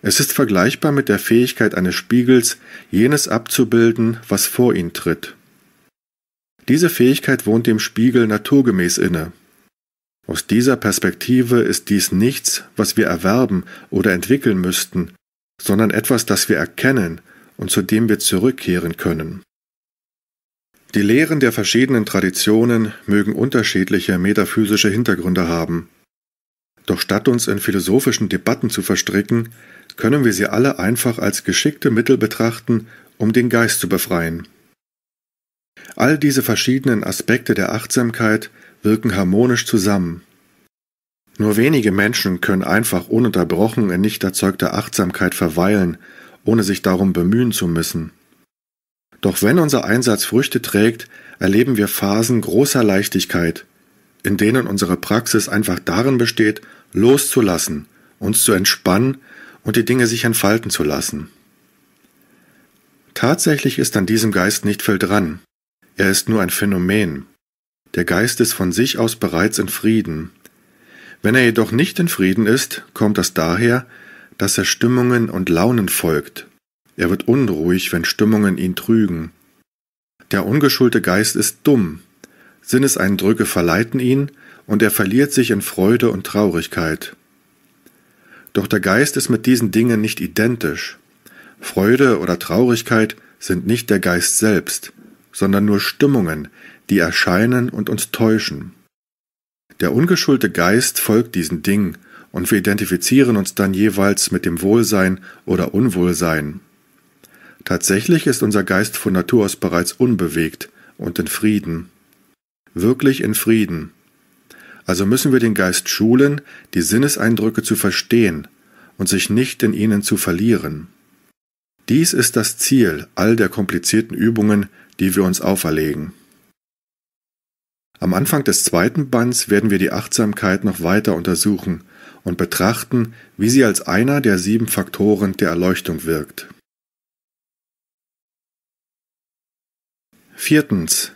Es ist vergleichbar mit der Fähigkeit eines Spiegels, jenes abzubilden, was vor ihn tritt. Diese Fähigkeit wohnt dem Spiegel naturgemäß inne. Aus dieser Perspektive ist dies nichts, was wir erwerben oder entwickeln müssten, sondern etwas, das wir erkennen und zu dem wir zurückkehren können. Die Lehren der verschiedenen Traditionen mögen unterschiedliche metaphysische Hintergründe haben. Doch statt uns in philosophischen Debatten zu verstricken, können wir sie alle einfach als geschickte Mittel betrachten, um den Geist zu befreien. All diese verschiedenen Aspekte der Achtsamkeit wirken harmonisch zusammen. Nur wenige Menschen können einfach ununterbrochen in nicht erzeugter Achtsamkeit verweilen, ohne sich darum bemühen zu müssen. Doch wenn unser Einsatz Früchte trägt, erleben wir Phasen großer Leichtigkeit, in denen unsere Praxis einfach darin besteht, loszulassen, uns zu entspannen und die Dinge sich entfalten zu lassen. Tatsächlich ist an diesem Geist nicht viel dran. Er ist nur ein Phänomen. Der Geist ist von sich aus bereits in Frieden. Wenn er jedoch nicht in Frieden ist, kommt das daher, dass er Stimmungen und Launen folgt. Er wird unruhig, wenn Stimmungen ihn trügen. Der ungeschulte Geist ist dumm. Sinneseindrücke verleiten ihn, und er verliert sich in Freude und Traurigkeit. Doch der Geist ist mit diesen Dingen nicht identisch. Freude oder Traurigkeit sind nicht der Geist selbst, sondern nur Stimmungen, die erscheinen und uns täuschen. Der ungeschulte Geist folgt diesen Dingen, und wir identifizieren uns dann jeweils mit dem Wohlsein oder Unwohlsein. Tatsächlich ist unser Geist von Natur aus bereits unbewegt und in Frieden. Wirklich in Frieden. Also müssen wir den Geist schulen, die Sinneseindrücke zu verstehen und sich nicht in ihnen zu verlieren. Dies ist das Ziel all der komplizierten Übungen, die wir uns auferlegen. Am Anfang des zweiten Bands werden wir die Achtsamkeit noch weiter untersuchen und betrachten, wie sie als einer der sieben Faktoren der Erleuchtung wirkt. Viertens.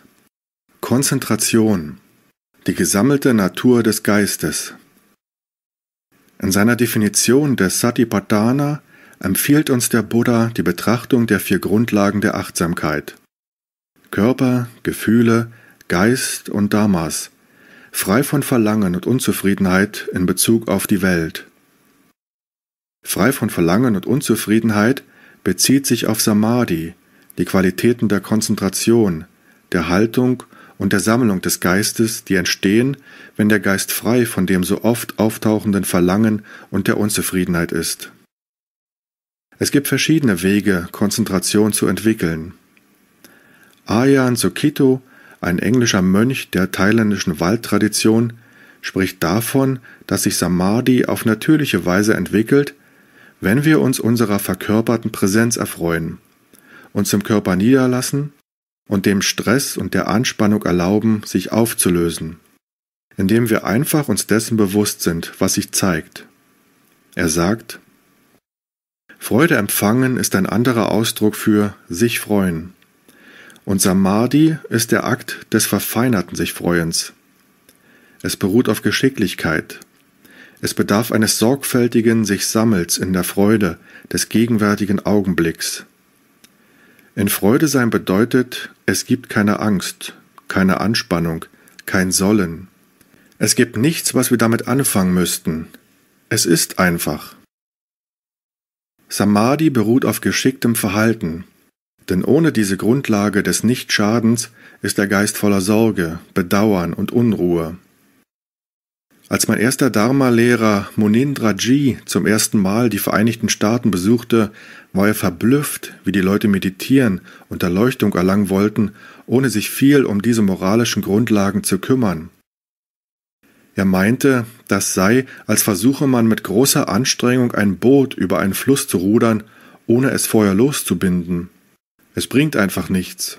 Konzentration. Die gesammelte Natur des Geistes. In seiner Definition des Satipatthana empfiehlt uns der Buddha die Betrachtung der vier Grundlagen der Achtsamkeit. Körper, Gefühle, Geist und Dhammas, frei von Verlangen und Unzufriedenheit in Bezug auf die Welt. Frei von Verlangen und Unzufriedenheit bezieht sich auf Samadhi, die Qualitäten der Konzentration, der Haltung und der Sammlung des Geistes, die entstehen, wenn der Geist frei von dem so oft auftauchenden Verlangen und der Unzufriedenheit ist. Es gibt verschiedene Wege, Konzentration zu entwickeln. Ayan Sukito, ein englischer Mönch der thailändischen Waldtradition, spricht davon, dass sich Samadhi auf natürliche Weise entwickelt, wenn wir uns unserer verkörperten Präsenz erfreuen uns im Körper niederlassen und dem Stress und der Anspannung erlauben, sich aufzulösen, indem wir einfach uns dessen bewusst sind, was sich zeigt. Er sagt, Freude empfangen ist ein anderer Ausdruck für sich freuen. Und Samadhi ist der Akt des verfeinerten sich Freuens. Es beruht auf Geschicklichkeit. Es bedarf eines sorgfältigen sich Sammels in der Freude des gegenwärtigen Augenblicks. In Freude sein bedeutet, es gibt keine Angst, keine Anspannung, kein Sollen. Es gibt nichts, was wir damit anfangen müssten. Es ist einfach. Samadhi beruht auf geschicktem Verhalten, denn ohne diese Grundlage des Nichtschadens ist der Geist voller Sorge, Bedauern und Unruhe. Als mein erster Dharma-Lehrer Munindra G zum ersten Mal die Vereinigten Staaten besuchte, war er verblüfft, wie die Leute meditieren und Erleuchtung erlangen wollten, ohne sich viel um diese moralischen Grundlagen zu kümmern. Er meinte, das sei, als versuche man mit großer Anstrengung ein Boot über einen Fluss zu rudern, ohne es vorher loszubinden. Es bringt einfach nichts.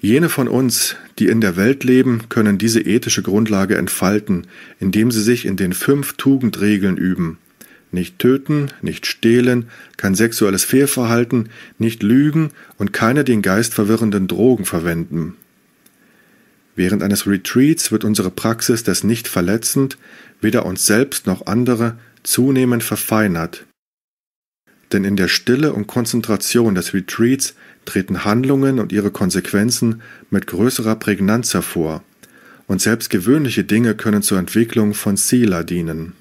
Jene von uns, die in der Welt leben, können diese ethische Grundlage entfalten, indem sie sich in den fünf Tugendregeln üben. Nicht töten, nicht stehlen, kein sexuelles Fehlverhalten, nicht lügen und keine den Geist verwirrenden Drogen verwenden. Während eines Retreats wird unsere Praxis des Nicht-Verletzend, weder uns selbst noch andere, zunehmend verfeinert. Denn in der Stille und Konzentration des Retreats treten Handlungen und ihre Konsequenzen mit größerer Prägnanz hervor, und selbst gewöhnliche Dinge können zur Entwicklung von Sila dienen.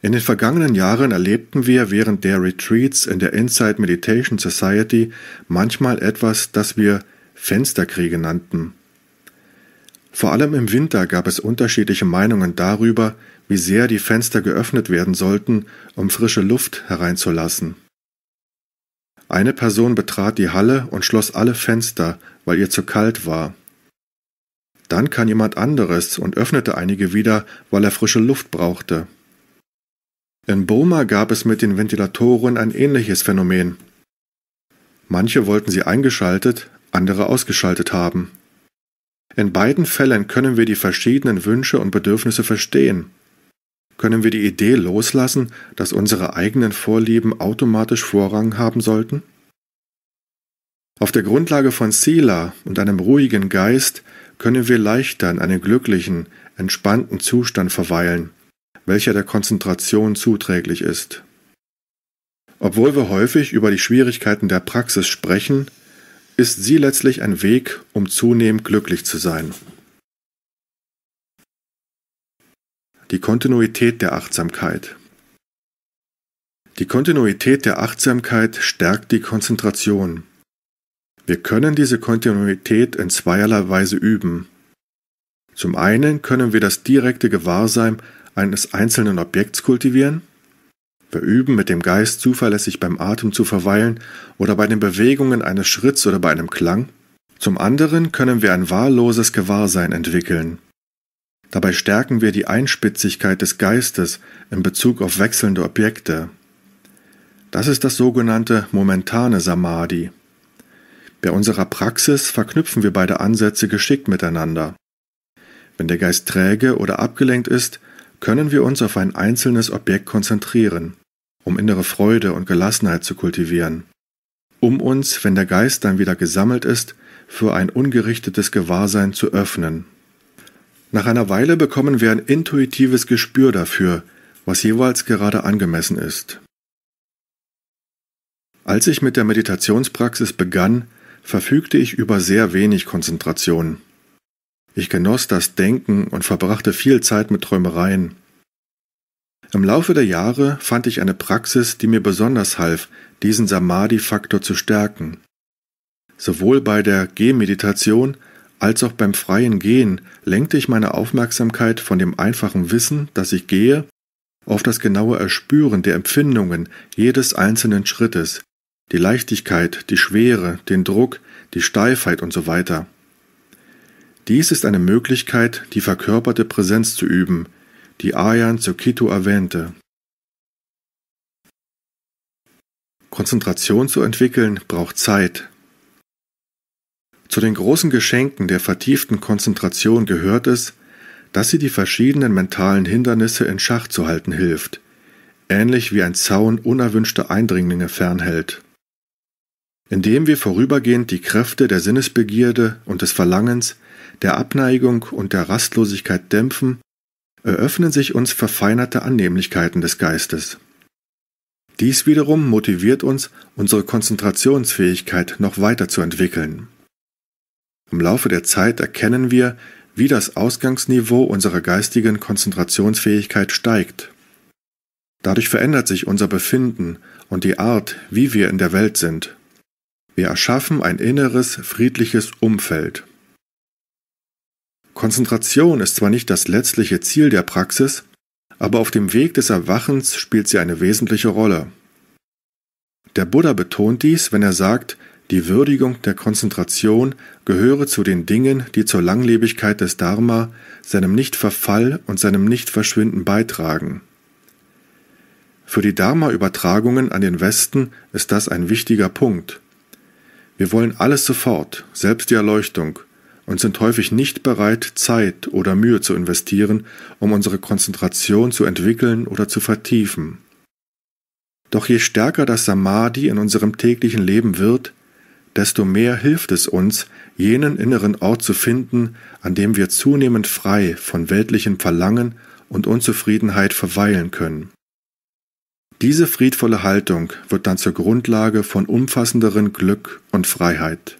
In den vergangenen Jahren erlebten wir während der Retreats in der Inside Meditation Society manchmal etwas, das wir Fensterkriege nannten. Vor allem im Winter gab es unterschiedliche Meinungen darüber, wie sehr die Fenster geöffnet werden sollten, um frische Luft hereinzulassen. Eine Person betrat die Halle und schloss alle Fenster, weil ihr zu kalt war. Dann kam jemand anderes und öffnete einige wieder, weil er frische Luft brauchte. In Burma gab es mit den Ventilatoren ein ähnliches Phänomen. Manche wollten sie eingeschaltet, andere ausgeschaltet haben. In beiden Fällen können wir die verschiedenen Wünsche und Bedürfnisse verstehen. Können wir die Idee loslassen, dass unsere eigenen Vorlieben automatisch Vorrang haben sollten? Auf der Grundlage von Sila und einem ruhigen Geist können wir leichter in einem glücklichen, entspannten Zustand verweilen, welcher der Konzentration zuträglich ist. Obwohl wir häufig über die Schwierigkeiten der Praxis sprechen, ist sie letztlich ein Weg, um zunehmend glücklich zu sein. Die Kontinuität der Achtsamkeit. Die Kontinuität der Achtsamkeit stärkt die Konzentration. Wir können diese Kontinuität in zweierlei Weise üben. Zum einen können wir das direkte Gewahrsein eines einzelnen Objekts kultivieren. Wir üben mit dem Geist zuverlässig beim Atem zu verweilen oder bei den Bewegungen eines Schritts oder bei einem Klang. Zum anderen können wir ein wahlloses Gewahrsein entwickeln. Dabei stärken wir die Einspitzigkeit des Geistes in Bezug auf wechselnde Objekte. Das ist das sogenannte momentane Samadhi. Bei unserer Praxis verknüpfen wir beide Ansätze geschickt miteinander. Wenn der Geist träge oder abgelenkt ist, können wir uns auf ein einzelnes Objekt konzentrieren, um innere Freude und Gelassenheit zu kultivieren, um uns, wenn der Geist dann wieder gesammelt ist, für ein ungerichtetes Gewahrsein zu öffnen. Nach einer Weile bekommen wir ein intuitives Gespür dafür, was jeweils gerade angemessen ist. Als ich mit der Meditationspraxis begann, verfügte ich über sehr wenig Konzentration. Ich genoss das Denken und verbrachte viel Zeit mit Träumereien. Im Laufe der Jahre fand ich eine Praxis, die mir besonders half, diesen Samadhi-Faktor zu stärken. Sowohl bei der G-Meditation als auch beim freien Gehen lenkte ich meine Aufmerksamkeit von dem einfachen Wissen, dass ich gehe, auf das genaue Erspüren der Empfindungen jedes einzelnen Schrittes, die Leichtigkeit, die Schwere, den Druck, die Steifheit und so weiter. Dies ist eine Möglichkeit, die verkörperte Präsenz zu üben, die Ayan Tsukito erwähnte. Konzentration zu entwickeln braucht Zeit, zu den großen Geschenken der vertieften Konzentration gehört es, dass sie die verschiedenen mentalen Hindernisse in Schach zu halten hilft, ähnlich wie ein Zaun unerwünschte Eindringlinge fernhält. Indem wir vorübergehend die Kräfte der Sinnesbegierde und des Verlangens, der Abneigung und der Rastlosigkeit dämpfen, eröffnen sich uns verfeinerte Annehmlichkeiten des Geistes. Dies wiederum motiviert uns, unsere Konzentrationsfähigkeit noch weiter zu entwickeln. Im Laufe der Zeit erkennen wir, wie das Ausgangsniveau unserer geistigen Konzentrationsfähigkeit steigt. Dadurch verändert sich unser Befinden und die Art, wie wir in der Welt sind. Wir erschaffen ein inneres, friedliches Umfeld. Konzentration ist zwar nicht das letztliche Ziel der Praxis, aber auf dem Weg des Erwachens spielt sie eine wesentliche Rolle. Der Buddha betont dies, wenn er sagt, die Würdigung der Konzentration gehöre zu den Dingen, die zur Langlebigkeit des Dharma, seinem Nichtverfall und seinem Nichtverschwinden beitragen. Für die Dharma-Übertragungen an den Westen ist das ein wichtiger Punkt. Wir wollen alles sofort, selbst die Erleuchtung, und sind häufig nicht bereit, Zeit oder Mühe zu investieren, um unsere Konzentration zu entwickeln oder zu vertiefen. Doch je stärker das Samadhi in unserem täglichen Leben wird, desto mehr hilft es uns, jenen inneren Ort zu finden, an dem wir zunehmend frei von weltlichem Verlangen und Unzufriedenheit verweilen können. Diese friedvolle Haltung wird dann zur Grundlage von umfassenderen Glück und Freiheit.